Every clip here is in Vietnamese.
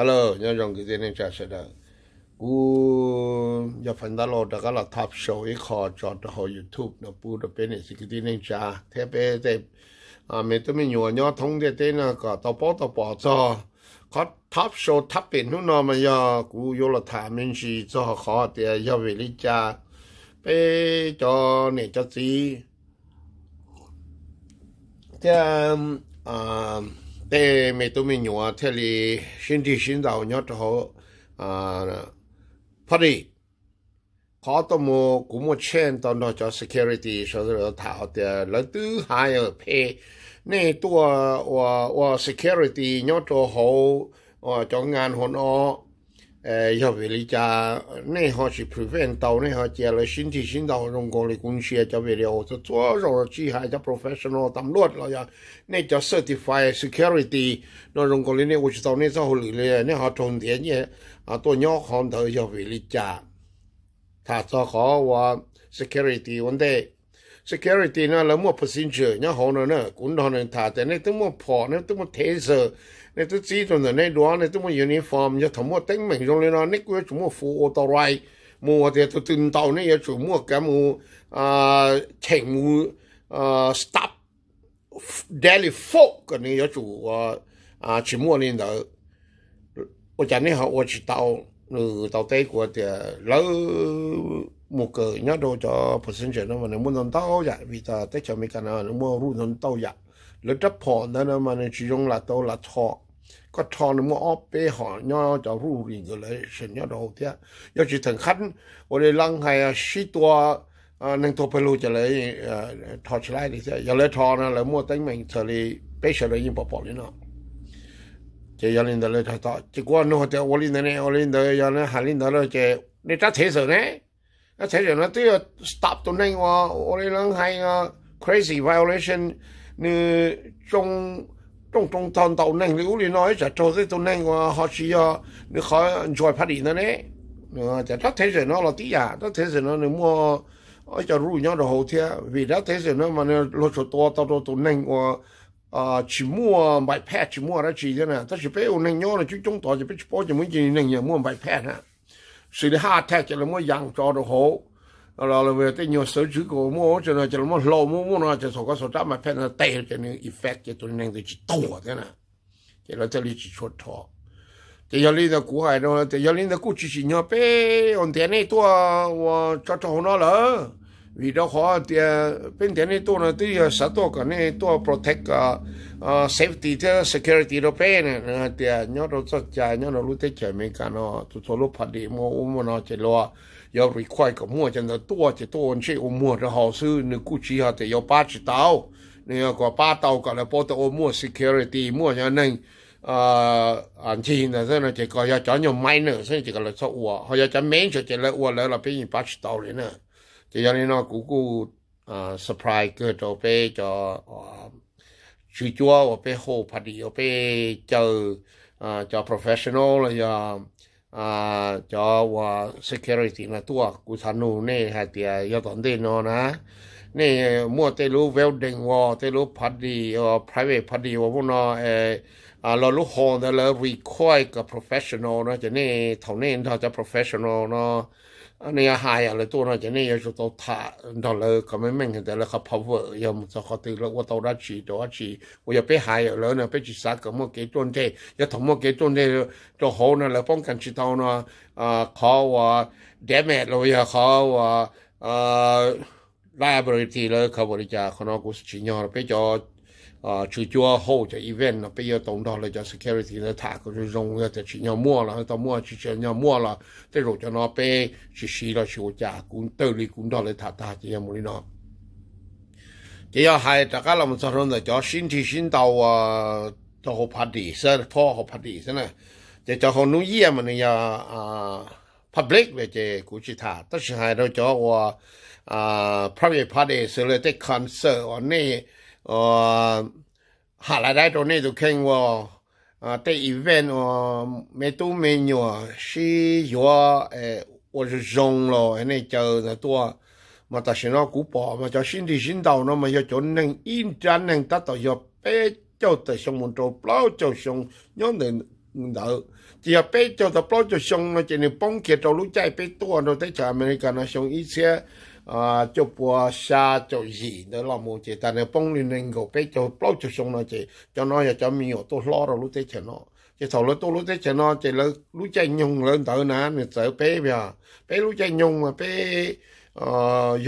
ฮัลโหลยังจังกิจเนี่ยจสด็กูอยากฟังตลอดโลดก็ล่ะทับโชว์อีกคอจอดหอยูทูบเนาะปูดเป็นสิกิจเนจ่าเทปเอเทปอ่าเมื่อไม่หัวยอดท้องเด็ดเนาะก็ต่อปอต่อปอจอเขาทับโชว์ทับเป็นหุ่นนอมายากูยกระถามมินชีจอาขอเตียยาเวลิจ้าไปจอเนจจะสีจาอ่าแต่ไม่ต้องมีหนัวเทลีสินที่สินเรายอดเขาอ่าพอดีขอตัวมูกูมูเชนตอนเราจะ security ส่วนเราถาวเดียแล้วตื้อหายเพนี่ตัวว่าว่า security ยอดเขาอ่าจังงานหนอ呃，要为了家内行去培训到内行接了身体心到用过的公司，就为了这做肉机还叫 professional，咱们落了呀，那叫 certified security，那用过的那我知道那早里嘞，那好重点呢啊，多鸟行头要为了家，他做好我 security 问题。security nó là một passenger nhá họ nó nữa cũng đó nên thả thế nên tôi muốn phò nên tôi muốn thế giờ nên tôi chỉ rồi nên đó nên tôi muốn uniform cho thằng mua tính mình trong nó nick với chúng mua full authorize mua thì tôi tin tàu này chủ mua cái mua à chạy mua à stop daily four cái này chủ à chỉ mua lên đó tôi chẳng này họ tôi chỉ tàu ừ tàu tây của thì lỡ một cái nhớ đồ cho percentage nó mà nó muốn nông tao vậy dạ, vì ta tết cho mấy cái nào nó muốn ru nông tao vậy dạ. lỡ chấp họ đó nó mà nó chỉ dùng là tao là thọ có thọ nó muốn óp bê họ nhớ cho ru gì rồi lấy sự nhớ đồ thế nhớ chỉ thằng khách ở đây lăng hay à, xí tua à, nâng tôi phải lưu cho lấy à, thọ chỉ lại đi thế giờ lấy thọ nó lấy mua tính mình thời đi bây giờ lấy những bộ bộ lên nó chỉ giờ lên đó lấy thọ chỉ qua nó thì ở lên đó này ở lên đó giờ nó hà lên đó rồi chỉ để ta thế rồi này 一睇人啦都要 stop 到呢喎，我哋諗係啊 crazy violation 呢中中中當到呢，你嗰年我一直做啲到呢喎，學士啊，你可再拍年啦呢，啊就得睇人咯落啲啊，得睇人咯你冇。我就รู้ยังเรา好เทียวีดาเทศนั้นมันเราชตัวตัวตัวตัวนึงว่าอ่าชิมัวใบแพทย์ชิมัวอะไรชีเนี่ยถ้าชิเป้อุนึงย้อนจุดจงต่อจะไปชิปอจะไม่จีนึงอย่างมัวใบแพทย์นะ sự ha theo chỉ là mỗi dạng cho được hộ rồi là về tới nhiều sở chữ của mỗi cho nên chỉ là mỗi lâu mỗi mỗi nó chỉ số có số trăm mà phải là tệ cho nên effect cho tôi nên thì chỉ tổ à, thế nè, chỉ là tôi chỉ chuột thọ thì giờ linh là cũ hay rồi thì giờ linh là cũ chỉ chỉ nhau bé còn thế này tôi cho cho nó lỡ vì đó họ thì bên tiền này tôi là tôi sợ tôi cái này tôi protect uh, safety thế security đó bên này thì ờ, nhớ đâu cho cha nhớ đâu lúc thế chơi mấy cái nó tôi tôi lúc phát đi mua ôm nó chơi lo giờ require cái mua chân là tôi chỉ tôi ăn chơi ôm mua rồi họ sư nếu cú chỉ họ thì giờ ba chỉ tao nếu có ba tao cái là bảo tao mua security mua cho nên anh chị là thế là chỉ có cho nhỏ minor thế chỉ có là sao uo họ cho mấy cho chỉ là uo là là bên gì ba chỉ tao đấy nè จะยังนี่นกูกูอ่าสปายเกิดเอาไปจะชีจัวเอาไปโหพอดีเอาไปเจออ่าจะ professional เลยจะอ่าจะว่า security นะตัวกูทันนูเนี่ยเตียยอดตอนเด่นนอนะ นี่มั่วเตลูเวลเดงวอเตลูพอดีอ่อ private พอดีว่าพวกนอเอออ่าเราลูกหงแต่เรา r ค q u i r e กับ professional นะจะเนี่ยเท่านี้เราจะ professional เนาอันนี้หายอะไรตัวนั่นจะนี่ยังจะต้องทานเลยก็ไม่แม่งแต่ละวเขาพาเวอร์ยังจะเขาตีแล้วว่าตัวรัชีตัวรัชีว่าอย่าไปหายอะไรนะไปจีตสักก็มั่งเกี่ยวจนเจย่าทำมั่งเกี่ยวจนเจจะหัวนั่นแล้วป้องกันชีตานะเอ่อขาว่าเดเมทเลยเขาว่าอ่อไลเบริตี้เลยเขาบริจาคคนอกุศลชิญอร์ไปจอ啊，最主要好就 event 啦，比較懂到咧就 security 咧，塔嗰啲用咧就全有摸啦，到摸就全有摸啦，即路就攞俾去試啦，去架管兜裏管到咧塔塔就有冇呢咯。只要係大家諗就諗就叫先至先到啊，就好拍地先，破好拍地先啦，就就好容易啊嘛，你呀啊 public 咧就估計塔，但是係到咗我啊 private party 時咧啲 concert 我呢。ờ hạ lại đây chỗ này tụi khen à cái event ờ mấy tu mấy nhỏ sĩ yo ờ tôi dùng rồi này chờ là tôi mà ta xin nó cú bỏ mà cho xin đi xin đầu nó mà cho chỗ nên in trán nên ta tao cho bé cho ta xong một chỗ bao cho xong nhớ nên chỉ là bé cho ta bao cho xong nó chỉ nên bông kia cho lúc chạy bé tua nó tới chợ America nó xong ít xe à cho bùa xa cho gì đó là một chuyện, ta nếu bông lên nên gỗ bé cho bao cho xong nó chị cho nó giờ cho mình tôi lo rồi lúc thế chờ nó chị thầu lúc tôi lúc thế chờ nó chị là lúc chạy nhung lên tới nè mình sợ bé bây giờ bé lúc chạy nhung mà bé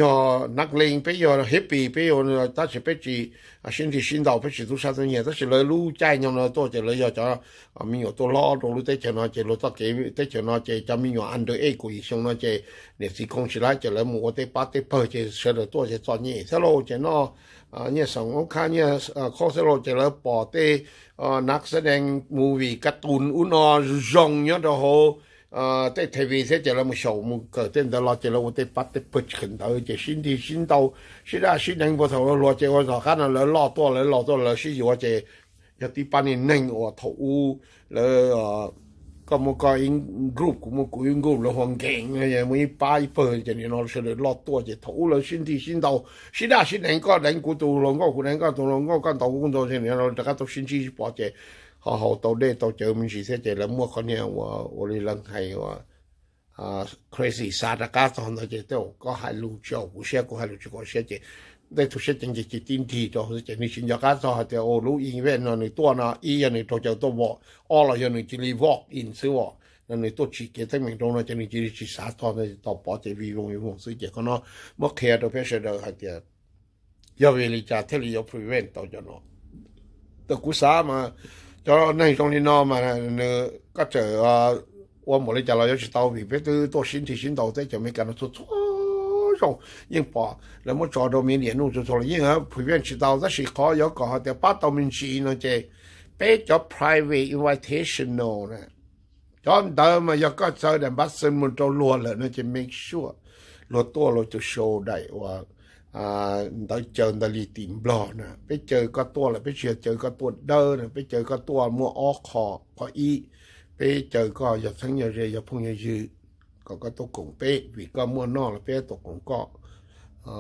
yo nak lên bây giờ happy bây giờ ta chỉ bây à, chỉ xin thì xin đạo bây chỉ tu sa thân nhẹ ta chỉ lấy lu chạy nhau nó to chỉ lấy giờ cho à, mình yo tôi lo đồ lu tới chờ nó chỉ lu tao kế tới chờ nó chỉ cho mình yo ăn được ấy của xong nó chỉ để chỉ không chỉ lại chỉ lấy mua tới ba tới bờ chỉ sẽ được to chỉ cho nhẹ thế lo chỉ nó à, nhẹ sống ông khai nhẹ khó sẽ lo chỉ lấy bỏ tới nak sẽ đang movie cartoon uno jong nhớ đồ hồ ờ thế thay vì thế một sầu một cái tên đó là chỉ là cái bắt cái bứt khẩn đó chỉ xin đi xin đâu ờ, xin ra xin đánh vào thầu lo chỉ vào thầu là lo to lỡ lo to lỡ xin gì vào chỉ giờ tí này nâng ở thầu u lỡ có một cái group của một cái group là hoàn cảnh này mấy ba phần chỉ nên nó sẽ lỡ lo to chỉ thầu lỡ xin đi xin đâu xin ra xin đánh có đánh của tù lòng có của đánh có tù lòng có con tàu của con tàu thì nó tất cả tàu xin chỉ bỏ chỉ họ hậu tàu đê tàu chờ mình chỉ sẽ chạy là mua con nhà của Oli Lăng hay của à, Crazy Sadaka tàu nó chạy tàu có hai lũ châu của xe của hai lũ châu của xe chạy đây thuộc sẽ chẳng chỉ tin thì cho sẽ chạy xin cho cá tàu hay tàu ô lũ về nó này tua nó y nó này tàu chờ tàu vọ all là nó chỉ li vọ in sư vọ nó này tôi chỉ cái tới mình đâu nó chạy chỉ chỉ sát tàu này tàu bỏ chạy vì vùng vùng sư chạy con nó mất khe đâu phải sẽ đâu hay tàu giờ về lý trả thế là giờ prevent tàu cho nó tàu cứ sao mà cho nên trong đi nó mà các chợ à, qua một lấy trả lời cho tàu vì biết từ tôi xin thì xin tàu tới chợ mấy cái nó xuất xuất rồi nhưng bỏ là một trò đồ miền điện luôn rồi rồi nhưng ở phía bên chỉ tàu rất là khó có có họ bắt tàu mình chỉ nó chơi bé cho private invitational nè cho đỡ mà giờ có sợ để bắt xin một trò lùa lại nó chỉ make sure lùa to lùa cho show đại hoặc à đó chờ đó tìm bò nè bây chờ có tua là bây giờ chờ có đơ nè bây chờ có tua mua ó khò có y bây chờ có giờ sáng giờ rề giờ phong giờ dư có có tôi cũng bê vì có mua nó là bê tôi cũng có ờ,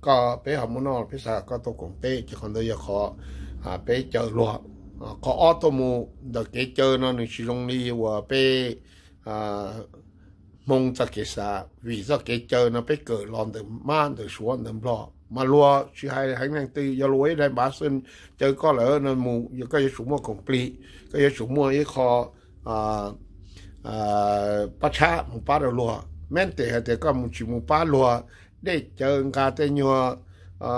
có bê họ mua nó là bê sao có tôi cũng bê chứ còn đây giờ khó à bê chờ lọ có ó tôi mua đó cái chờ nó nên sử dụng mong cho cái sa vì cho cái chờ nó phải cỡ lon từ man từ xuống từ bỏ mà lo chỉ hai hai ngàn tư do lối đây bà xin chơi có lỡ nó mù giờ cái số mua cổng pli cái số mua cái kho à à bắt cha mù bắt đầu lo men tệ hay tệ có mù chỉ mù bắt lo để chờ cả tệ nhua à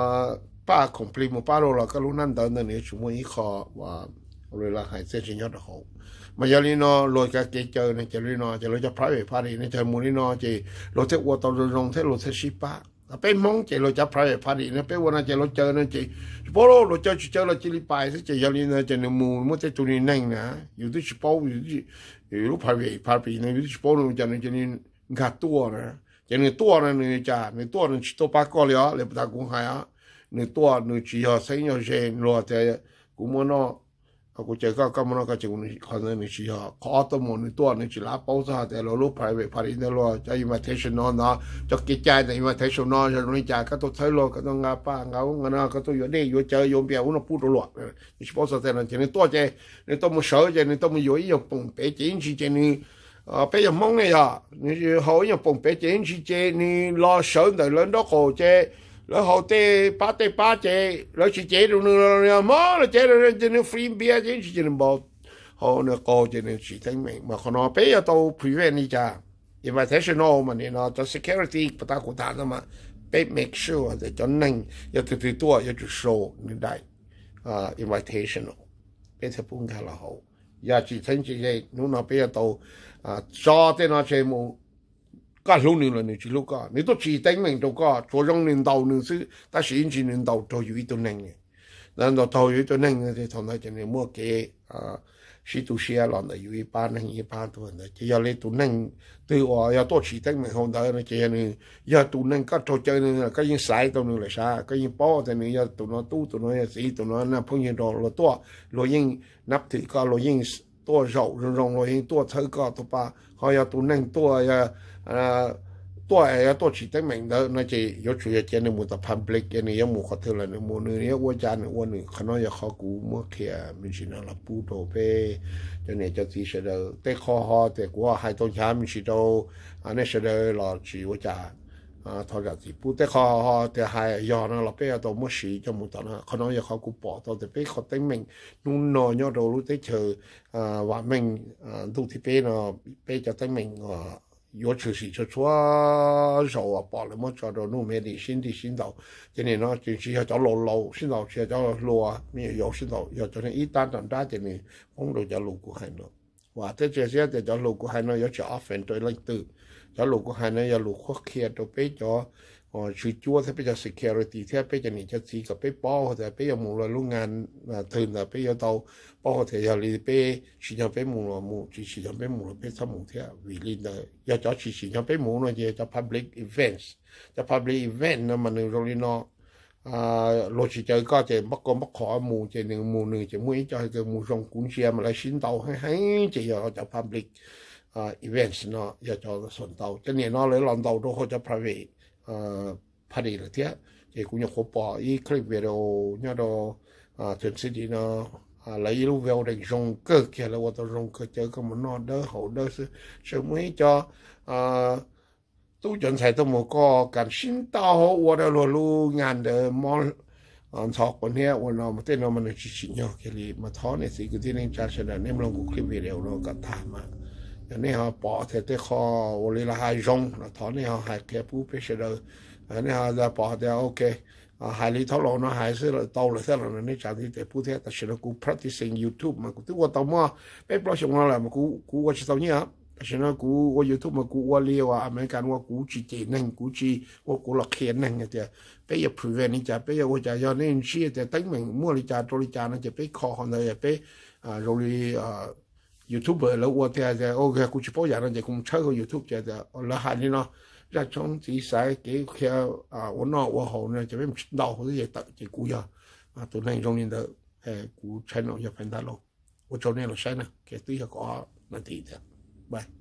ba cổng pli mù bắt lo là cái lúc năn đó nên số mua cái kho và rồi là hai sẽ chỉ nhớ được không มายาลีนอลอยกาเกเจอในเจรินอเจริจะพระเวพารีในเจมูลีนอเจรถเทวัวตอลงเทรถเทชิปะเป็นมองเจรจะพระเวพารีในเป็นวันเจรเจอในเจโปโลรถเจอเจอรจิลิปายเจยาลีนอเจนมูลมุเตตุนีนน่งนะอยู่ที่ชิปอยู่ที่อยู่รูพระเวพารีในอยู่ที่ชิปนจันเจนินกาตัวนะเจนตัวนั้นในจ้าในตัวนั้นชิโตปากอเลย่เลยปตากุงหายอในตัว่นจีฮอเซนยอเจนรอเจกโมโนกูเจอก็ก็มันก็จะคนคนนี้ชีฮะขอตัวมันตัวนี้ชีลาปูซะแต่เราลูกไปไปพารินเราจะอิมาเทชันนนะจะกิจใจแต่อิมาเทชันนอจะรู้จักก็ต้องใช้โลก็ต้องงาป้าเงาเงาก็ต้องอยู่ได้อยู่เจอโยมเปียวนะพูดตลอดนี่ชีปูซะแต่นั่นจะนี่ตัวใจนี่ต้องมันเสือใจนี่ต้องมันอยู่อีกปุ่มเป๊ะจริงจริงนี่啊，俾人蒙你啊！你好，人碰俾錢，是借你攞上嚟兩多個啫。lo hậu tê ba tê ba chế lo chỉ chế được nữa là mò lo chế được nên nên free bia chế chỉ chỉ bảo họ nó có chế nên chỉ thấy mình mà còn nó bây giờ tàu prevent đi cha invitation nó mà nên nó cho security bắt ta của ta mà make sure để cho nên giờ từ từ tua giờ chụp show nên đại à invitational bây giờ cũng khá là hậu giờ chỉ thấy chỉ vậy nó nó bây giờ tàu à cho thế nó chơi mu ก็ลูนึงเลยนึงจิลูก็นี่ตัวจีเต็งหนึ่งตัวก็ตัวจงหนึ่งตัวหนึ่งซื้อแต่สิ่งจีหนึ่งตัวตัวอยู่ตัวหนึ่งเนี่ยนั่นตัวตัวอยู่ตัวหนึ่งเนี่ยทำได้จะเนี่ยมั่วเกอ่าสิตัวเสียหลอนได้อยู่อีปานหนึ่งอีปานตัวเนี่ยจะยาเลยตัวหนึ่งตัวอ๋อยาตัวจีเต็งหนึ่งคนเดียวเนี่ยจะเนี่ยยาตัวหนึ่งก็ตัวเจอหนึ่งก็ยิ่งสายตัวหนึ่งเลยซะก็ยิ่งป้อแต่เนี่ยยาตัวน้อยตู้ตัวน้อยสีตัวน้อยน่ะพงยิ่งรอรอตัวรอยิ่งนับถือก็รอยิ่งตัว肉人肉รอยิ่งตัวเธอก็ตัวปลาเขายาตัวหนึ่งตัวยาตัวไอ้ตัวชีแต่แมงเด้อนะจียชวยเจนมูตะพันเปลกเนี่ยมูขอเทอละนมูนึงเนี้ยวัวจานว่หนึงขน้อยข้อกูเมื่อเขียมิชินาลับปูโตเปจะเนี่ยจะตีเสดอแต่คอฮอแต่กว่าหายต้นช้ามิชิโตอันนี้เสดอหลอดชีวัาจาอ่าทอดสีปูแต่คอฮอแต่หายยอนาลับเปเตัวมื่อชีจะมูตานะขน้อยข้อกูปอตัวแต่เปขอเต่แมงนุ่นนอยอดรู้ไต้เชออ่าว่าแมงอ่าดูที่เป้เนาะเป้จะเต่แมงอ่า有出息就抓手啊，把了么抓到路面的新的新道，这里呢就是要找路路新道，是要找路啊，没有新道，要昨天一单单单这里，我们都叫路过海呢，哇，这这些在叫路过海呢，要叫阿芬对了对，叫路过海呢要路过去都被叫。ชีจัวถ้าเปจะสิเคียวตี้าเปจะหนีจะดสีกับเป้ป้อแต่เปยังมุงเราลุงงานมทถึงแต่เปยังเตาป้อเทยาลีเปชิญเปมูหมูชิชิญเปมูลเป้สมุเทียวีลินเดยาจอชิชิญเปมูลเนา่ยจะ public events จะ public event นะมันรลินอ่าโลชิเจอก็จะบักก็บักขอหมูจะหนึ่งหมูหนึ่งจะมุ่งจะให้เกิดมูทรงกุนเชียมอะไรชิ้นเตาให้ให้จะยาจะ public อ่า events เนาะยาจอส่วนเตาจะเนี่ยนอเลยลอนเตาทุกคนจะ private Ờ, phải được rồi thì cũng nhập hộp bỏ y clip video nhớ đó à, thường xuyên đi nó à, lấy lúc vào để dùng cơ kia là tôi dùng cơ chơi có một nó đỡ hậu đỡ sự sự mới cho à, tu chuẩn sai tôi một co cảm xin tao hậu qua đó luôn luôn ngàn đỡ mòn on talk on here or no mà tên nó mà nó chỉ chỉ nhau cái gì mà thó này thì cái tên nên cha sẽ là nem lòng của clip video nó cả thả mà อันนี้เขาปอเทเตคอวลีลาไฮจงนะท่อนนี้เขาหายแค่ผู้พิเศษอันนี้เขาจะปอเดียโอเคหายลิทอลงนะหายเสื้อโตเลยเสื้อเลัเนียจากที่แต่ผู้เทศแต่ฉันกู practicing YouTube มันกูตัวต่อมาไม่ปล่อยชงแหละมันกูกูว่าจะตัวนี้่ฉันกูว่า YouTube มันกูว่าเลี้ยวอเมริกันว่ากูจีจีนั่งกูจีว่ากูหลอกเขียนนั่งเดียไปอย่าพูดเวนี่จาไปอย่าว่าจะย้อนนี่ชียแต่ตั้งเหมือนมั่วลิจาตัวลิจานั่นจะไปคอคนเลยไปอ่าโรลีอ่า YouTube là ô tia giờ ô cái cũng chỉ bao giờ nó giờ cũng chơi cái YouTube giờ là hạn đi nó ra trong chỉ sai cái khi à ô nó ô hồ này cho biết đầu cái gì tự chỉ cú giờ à tụi này trong nên đó cú channel giờ phải đã lâu ô chỗ này là sai nè cái tí là có là thì thế bye